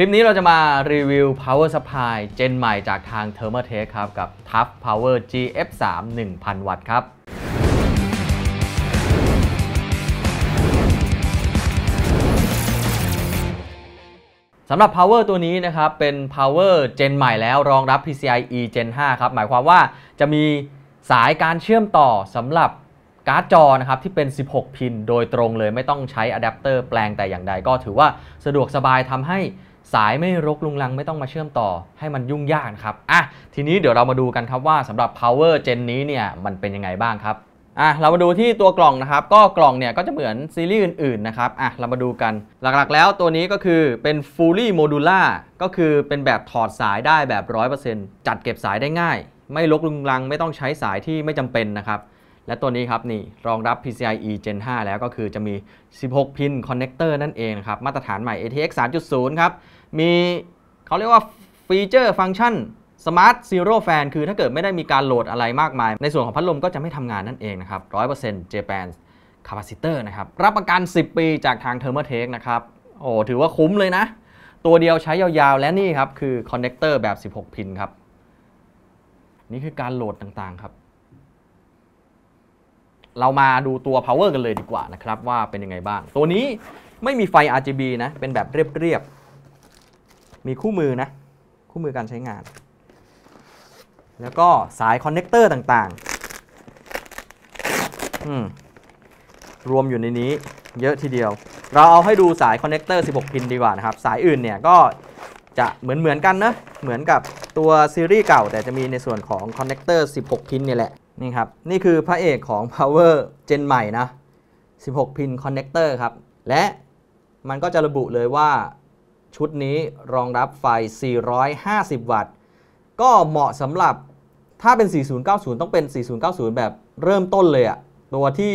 คลิปนี้เราจะมารีวิว power supply เจน ใหม่จากทาง t h e r m a l t a k e ครับ กับ Tough Power GF3 1000วัตต์ครับ สำหรับ power ตัวนี้นะครับ เป็น power เจนใหม่แล้วรองรับ PCIe Gen 5 ครับ หมายความว่าจะมีสายการเชื่อมต่อ สำหรับการ์ดจอนะครับที่เป็น 16 พิน โดยตรงเลยไม่ต้องใช้อะแดปเตอร์แปลงแต่อย่างใด ก็ถือว่าสะดวกสบายทำให้สายไม่รกลุงลังไม่ต้องมาเชื่อมต่อให้มันยุ่งยากครับอ่ะทีนี้เดี๋ยวเรามาดูกันครับว่าสำหรับ power gen นี้เนี่ยมันเป็นยังไงบ้างครับอ่ะเรามาดูที่ตัวกล่องนะครับ ก็กล่องเนี่ยก็จะเหมือนซีรีส์อื่นๆนะครับอ่ะเรามาดูกันหลักๆแล้วตัวนี้ก็คือเป็น fully modular ก็คือเป็นแบบถอดสายได้แบบ 100%จัดเก็บสายได้ง่าย ไม่รกลุงลังไม่ต้องใช้สายที่ไม่จำเป็นนะครับและตัวนี้ครับนี่รองรับ PCIe Gen 5 แล้วก็คือจะมี 16พินคอนเนคเตอร์นั่นเองครับมาตรฐานใหม่ ATX 3.0 ครับมีเขาเรียกว่าฟีเจอร์ฟังก์ชันสมาร์ทซีโร่แฟนคือถ้าเกิดไม่ได้มีการโหลดอะไรมากมาย ในส่วนของพัดลมก็จะไม่ทำงานนั่นเองนะครับ 100% Japan Capacitor นะครับ รับประกัน 10 ปีจากทาง Thermaltake นะครับ โอ้ ถือว่าคุ้มเลยนะ ตัวเดียวใช้ยาวๆ และนี่ครับ คือคอนเนคเตอร์แบบ 16พินครับ นี่คือการโหลดต่างๆ ครับ เรามาดูตัว power กันเลยดีกว่านะครับว่าเป็นยังไงบ้างตัวนี้ไม่มีไฟ RGB นะเป็นแบบเรียบๆมีคู่มือนะคู่มือการใช้งาน แล้วก็สายคอนเนคเตอร์ต่างๆ รวมอยู่ในนี้เยอะทีเดียว เราเอาให้ดูสายคอนเนคเตอร์ 16 พินดีกว่านะครับสายอื่นเนี่ยก็จะเหมือนๆกันนะเหมือนกับตัวซีรีส์เก่า แต่จะมีในส่วนของคอนเนคเตอร์ 16 พินนี่แหละนี่ครับนี่คือพระเอกของ power gen ใหม่นะ 16 พินคอนเนคเตอร์ครับ และมันก็จะระบุเลยว่าชุดนี้รองรับไฟ 450 วัตต์ ก็เหมาะสำหรับถ้าเป็น 4090 ต้องเป็น 4090 แบบเริ่มต้นเลยอะตัวที่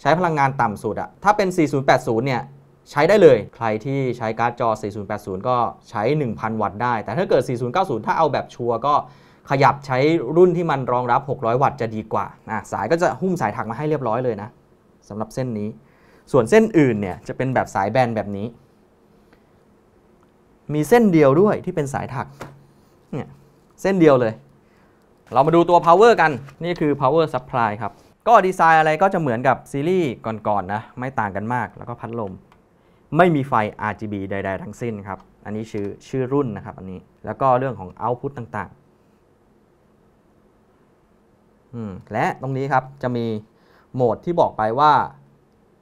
ใช้พลังงานต่ำสุดอะถ้าเป็น 4080 เนี่ย ใช้ได้เลย ใครที่ใช้การ์ดจอ 4080 ก็ใช้ 1000 วัตต์ได้ แต่ถ้าเกิด 4090 ถ้าเอาแบบชัวร์ก็ขยับใช้รุ่นที่มันรองรับ 600 วัตต์จะดีกว่าะสายก็จะหุ้มสายถักมาให้เรียบร้อยเลยนะสำหรับเส้นนี้ ส่วนเส้นอื่นเนี่ยจะเป็นแบบสายแบนแบบนี้มีเส้นเดียวด้วยที่เป็นสายถัก เนี่ยเส้นเดียวเลย เรามาดูตัว power กัน นี่คือ power supply ครับ ก็ดีไซน์อะไรก็จะเหมือนกับซีรีส์ก่อนๆนนะไม่ต่างกันมาก แล้วก็พัดลม ไม่มีไฟ RGB ใดๆ ทั้งสิ้นครับ อันนี้ชื่อชื่อรุ่นนะครับ อันนี้ แล้วก็เรื่องของ output ต่างๆ และตรงนี้ครับจะมีโหมดที่บอกไปว่า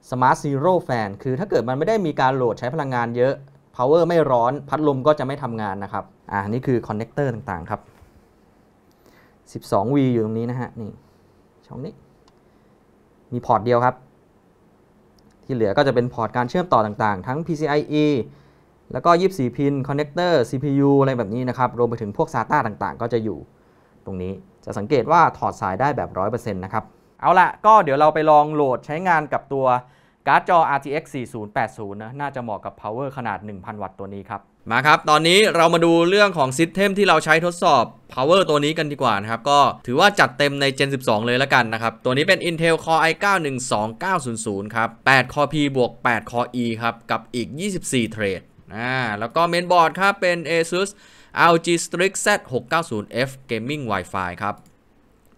Smart Zero Fan คือถ้าเกิดมันไม่ได้มีการโหลดใช้พลังงานเยอะ power ไม่ร้อน พัดลมก็จะไม่ทำงานนะครับ อ่านี่คือคอนเนคเตอร์ต่างๆครับ 12V อยู่ตรงนี้นะฮะ นี่ ช่องนี้ มีพอร์ตเดียวครับ ที่เหลือก็จะเป็นพอร์ตการเชื่อมต่อต่าง ๆ ทั้ง PCIe แล้วก็ 24พินคอนเนคเตอร์ CPU อะไรแบบนี้นะครับ รวมไปถึงพวก SATA ต่างๆ ก็จะอยู่ ตรงนี้ จะสังเกตว่าถอดสายได้แบบ 100%นะครับ เอาละก็เดี๋ยวเราไปลองโหลดใช้งานกับตัวการ์ดจอ RTX 4080 นะ น่าจะเหมาะกับ power ขนาด 1000 วัตต์ตัวนี้ครับ มาครับ ตอนนี้เรามาดูเรื่องของซิสเทมที่เราใช้ทดสอบ power ตัวนี้กันดีกว่านะครับ ก็ถือว่าจัดเต็มใน Gen 12 เลยละกันนะครับ ตัวนี้เป็น Intel Core i 9 12900ครับ8 Core P บวก8 Core E ครับ กับอีก 24 เทรดอ่าแล้วก็เมนบอร์ดครับ เป็น ASUS l g Strix Z690F Gaming Wi-Fi ครับ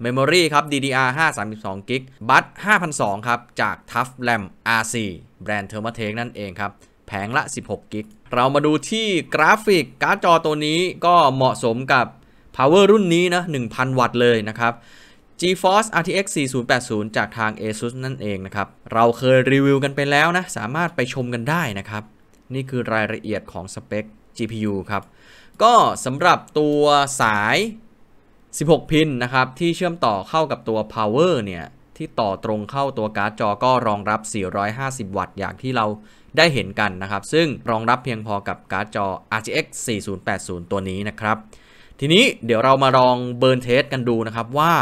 Memory ครับ DDR 5 32 g b บัต5,002ครับจาก Tough RAM RC แบรนด์ Thermaltake นั่นเองครับแผงละ 16 g b เรามาดูที่กราฟิกการ์ดจอตัวนี้ก็เหมาะสมกับ Power รุ่นนี้นะ 1,000 วัตต์เลยนะครับ GeForce RTX 4080 จากทาง ASUS นั่นเองนะครับ เราเคยรีวิวกันไปแล้วนะสามารถไปชมกันได้นะครับ นี่คือรายละเอียดของสเปค GPU ครับ ก็สำหรับตัวสาย16 พินนะครับ ที่เชื่อมต่อเข้ากับตัว power เนี่ย ที่ต่อตรงเข้าตัว การ์ดจอก็รองรับ 450 วัตต์อย่างที่เราได้เห็นกัน นะครับ ซึ่งรองรับเพียงพอกับการ์ดจอ RTX 4080 ตัวนี้ นะครับ ทีนี้เดี๋ยวเรามาลองเบิร์นเทสกันดู นะครับ ว่า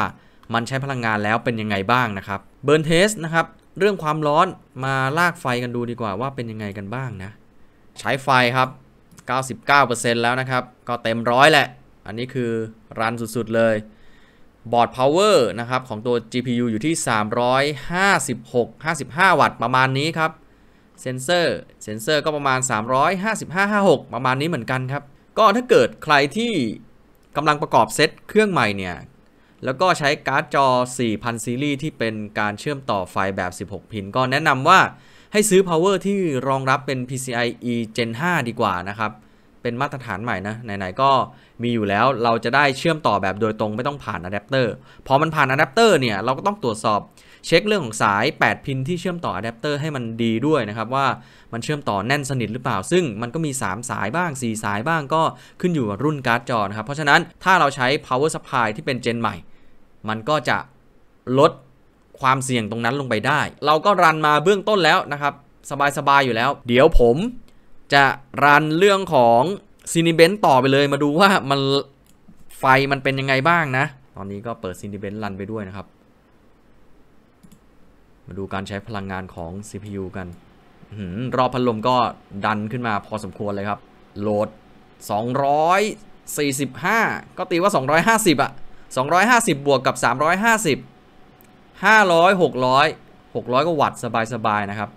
มันใช้พลังงานแล้วเป็นยังไงบ้างนะครับเบิร์นเทสนะครับเรื่องความร้อนมาลากไฟกันดูดีกว่าว่าเป็นยังไงกันบ้างนะใช้ไฟครับ99%แล้วนะครับก็เต็มร้อยแหละอันนี้คือ รันสุด ๆเลยบอร์ดพาวเวอร์นะครับ ของตัว GPU อยู่ที่ 356 55 วัตต์ประมาณนี้ครับเซนเซอร์เซนเซอร์ก็ประมาณ 355 56 ประมาณนี้เหมือนกันครับ ก็ถ้าเกิดใครที่กำลังประกอบเซตเครื่องใหม่เนี่ย แล้วก็ใช้การ์ดจอ 4000 ซีรีส์ที่เป็นการเชื่อมต่อไฟแบบ 16 พินก็แนะนำว่าให้ซื้อพาวเวอร์ที่รองรับเป็น PCIe Gen 5 ดีกว่านะครับเป็นมาตรฐานใหม่นะไหนๆ ก็มีอยู่แล้วเราจะได้เชื่อมต่อแบบโดยตรงไม่ต้องผ่านอะแดปเตอร์พอมันผ่านอะแดปเตอร์เนี่ยเราก็ต้องตรวจสอบ เช็คเรื่องของสาย8พินที่เชื่อมต่ออะแดปเตอร์ให้มันดีด้วยนะครับ ว่ามันเชื่อมต่อแน่นสนิทหรือเปล่าซึ่งมันก็มี 3 สายบ้าง 4 สายบ้างก็ขึ้นอยู่กับรุ่นการ์ดจอนะครับ เพราะฉะนั้นถ้าเราใช้ power supply ที่เป็นเจนใหม่ มันก็จะลดความเสี่ยงตรงนั้นลงไปได้ เราก็รันมาเบื้องต้นแล้วนะครับสบายๆอยู่แล้ว เดี๋ยวผมจะรันเรื่องของซินิเบนต่อไปเลยมาดูว่ามันไฟมันเป็นยังไงบ้างนะ ตอนนี้ก็เปิดซินิเบนรันไปด้วยนะครับ มาดูการใช้พลังงานของ CPU กัน รอบพัดลมก็ดันขึ้นมาพอสมควรเลยครับ โหลด 245 ก็ตีว่า 250 อ่ะ 250 บวกกับ 350 500 600 600กว่าวัตต์สบายๆ นะครั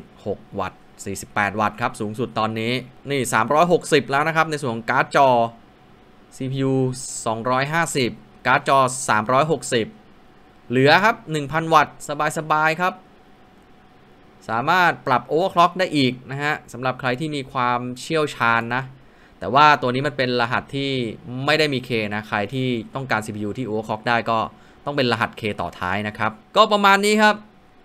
บ 246 วัตต์48 วัตต์ครับ สูงสุดตอนนี้ นี่ 360 แล้วนะครับในส่วนการ์ดจอ CPU 250 การ์ดจอ 360 เหลือครับ 1,000 วัตต์ สบายๆครับ สามารถปรับโอเวอร์คล็อก ได้อีกนะฮะสำหรับใครที่มีความเชี่ยวชาญนะ แต่ว่าตัวนี้มันเป็นรหัสที่ไม่ได้มีเคนะ ใครที่ต้องการ CPU ที่โอเวอร์คล็อก ได้ก็ต้องเป็นรหัส K ต่อท้ายนะครับ ก็ประมาณนี้ครับ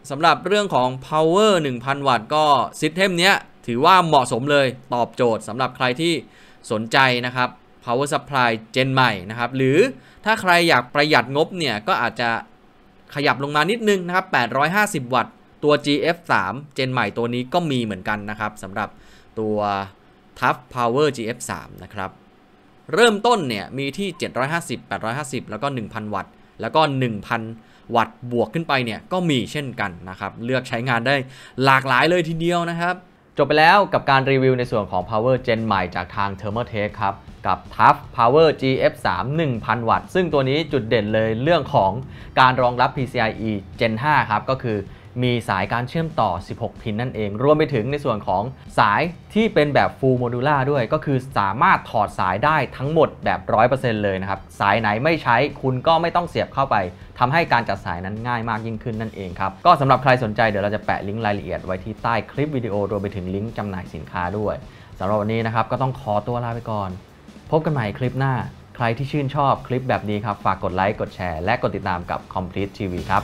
สำหรับเรื่องของ power 1000 วัตต์ก็ซิสเทมเนี้ยถือว่าเหมาะสมเลยตอบโจทย์สำหรับใครที่สนใจนะครับ power supply เจนใหม่นะครับหรือถ้าใครอยากประหยัดงบเนี่ยก็อาจจะขยับลงมานิดนึงนะครับ 850 วัตต์ตัว GF3 เจนใหม่ตัวนี้ก็มีเหมือนกันนะครับสำหรับตัว Tough Power GF3 นะครับ เริ่มต้นเนี่ยมีที่ 750 850 แล้วก็ 1000 วัตต์แล้วก็ 1,000วัตต์บวกขึ้นไปเนี่ยก็มีเช่นกันนะครับ เลือกใช้งานได้หลากหลายเลยทีเดียวนะครับ จบไปแล้วกับการรีวิวในส่วนของ power gen ใหม่จากทาง Thermaltake ครับกับ Tough Power GF3 1000 วัตต์ซึ่งตัวนี้จุดเด่นเลยเรื่องของการรองรับ PCIe Gen 5 ครับก็คือมีสายการเชื่อมต่อ 16 พินนั่นเอง รวมไปถึงในส่วนของสายที่เป็นแบบ full modular ด้วย ก็คือสามารถถอดสายได้ทั้งหมดแบบ 100%เลยนะครับ สายไหนไม่ใช้คุณก็ไม่ต้องเสียบเข้าไป ทำให้การจัดสายนั้นง่ายมากยิ่งขึ้นนั่นเองครับ ก็สำหรับใครสนใจเดี๋ยวเราจะแปะลิงก์รายละเอียด ไว้ที่ใต้คลิปวิดีโอ รวมไปถึงลิงก์จำหน่ายสินค้าด้วยสำหรับวันนี้นะครับก็ต้องขอตัวลาไปก่อน พบกันใหม่คลิปหน้า ใครที่ชื่นชอบคลิปแบบนี้ครับฝากกดไลค์ กดแชร์ และกดติดตามกับ Complete TV ครับ